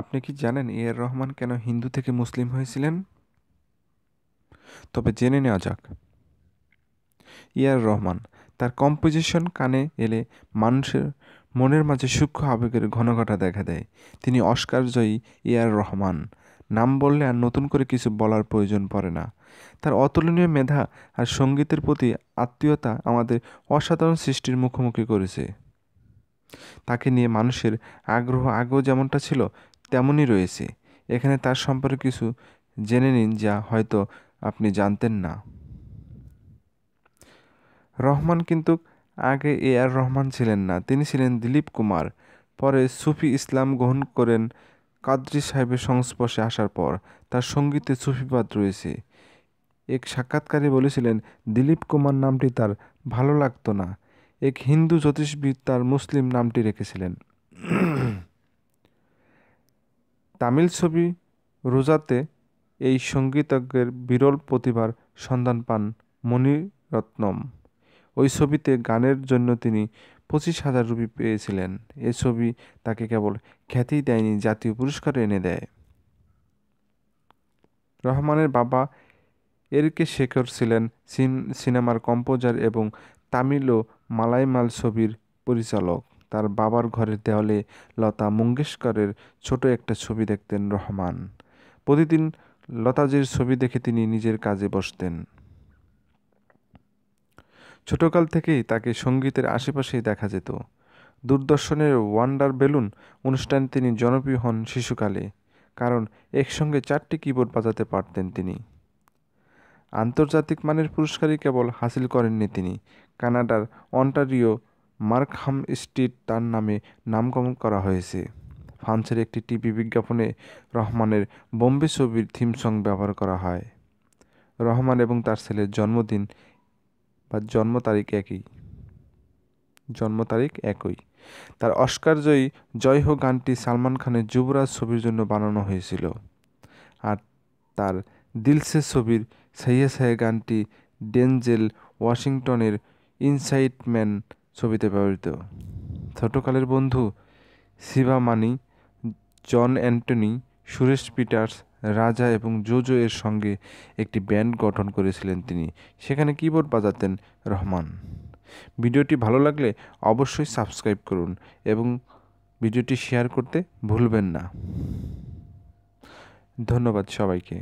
আপনি কি জানেন এ আর রহমান কেন হিন্দু থেকে মুসলিম হয়েছিলেন তবে জেনে নেওয়া যাক এ আর রহমান তার কম্পোজিশন কানে এলে মানুষের মনের মাঝে সূক্ষ্ম আবেগের ঘনঘটা দেখা দেয় তিনি অস্কারজয়ী এ আর রহমান নাম বললে আর নতুন করে কিছু বলার প্রয়োজন পড়ে না তার অতুলনীয় মেধা আর সঙ্গীতের প্রতি আত্মীয়তা আমাদের অসাধারণ সৃষ্টির মুখোমুখি করেছে তাকে নিয়ে মানুষের আগ্রহ আগেও যেমনটা ছিল তেমনই রয়েছে এখানে তার সম্পর্কে কিছু জেনে নিন যা হয়তো আপনি জানতেন না রহমান কিন্তু আগে এ আর রহমান ছিলেন না তিনি ছিলেন দিলীপ কুমার পরে সুফি ইসলাম গ্রহণ করেন কাদ্রি সাহেবের সংস্পর্শে আসার পর তার সঙ্গীতে সুফিবাদ রয়েছে এক সাক্ষাৎকারে বলেছিলেন দিলীপ কুমার নামটি তার ভালো লাগতো না এক হিন্দু জ্যোতিষবিদ তার মুসলিম নামটি রেখেছিলেন তামিল ছবি রোজাতে এই সঙ্গীতজ্ঞের বিরল প্রতিভার সন্ধান পান মণি রত্নম ওই ছবিতে গানের জন্য তিনি পঁচিশ হাজার রুপি পেয়েছিলেন এ ছবি তাকে কেবল খ্যাতি দেয়নি জাতীয় পুরস্কার এনে দেয় রহমানের বাবা এর কে শেখর ছিলেন সিনেমার কম্পোজার এবং তামিল ও মালাইমাল ছবির পরিচালক তার বাবার ঘরের দেওয়ালে লতা মঙ্গেশকরের ছোট একটা ছবি দেখতেন রহমান প্রতিদিন লতাজির ছবি দেখে তিনি নিজের কাজে বসতেন ছোটকাল থেকেই তাকে সঙ্গীতের আশেপাশেই দেখা যেত দূরদর্শনের ওয়ান্ডার বেলুন অনুষ্ঠানে তিনি জনপ্রিয় হন শিশুকালে কারণ একসঙ্গে চারটি কিবোর্ড বাজাতে পারতেন তিনি আন্তর্জাতিক মানের পুরস্কারই কেবল হাসিল করেননি তিনি কানাডার অন্টারিও মার্কহাম স্ট্রিট তার নামে নামকরণ করা হয়েছে ফ্রান্সের একটি টিভি বিজ্ঞাপনে রহমানের বোম্বে ছবির থিম সং ব্যবহার করা হয় রহমান এবং তার ছেলের জন্মদিন বা জন্ম তারিখ একই জন্ম তারিখ একই তার অস্কার জয়ী জয় হো গানটি সালমান খানের যুবরাজ ছবির জন্য বানানো হয়েছিল আর তার দিলসে ছবির সাইয়া সাহে গানটি ডেনজেল ওয়াশিংটনের ইনসাইটম্যান ছবিতে ব্যবহৃত ছোটকালের বন্ধু Shiva Mani John Antony Suresh Peters Raja এবং জোজো এর সঙ্গে একটি ব্যান্ড গঠন করেছিলেন তিনি সেখানে কিবোর্ড বাজাতেন রহমান ভিডিওটি ভালো লাগলে অবশ্যই সাবস্ক্রাইব করুন এবং ভিডিওটি শেয়ার করতে ভুলবেন না ধন্যবাদ সবাইকে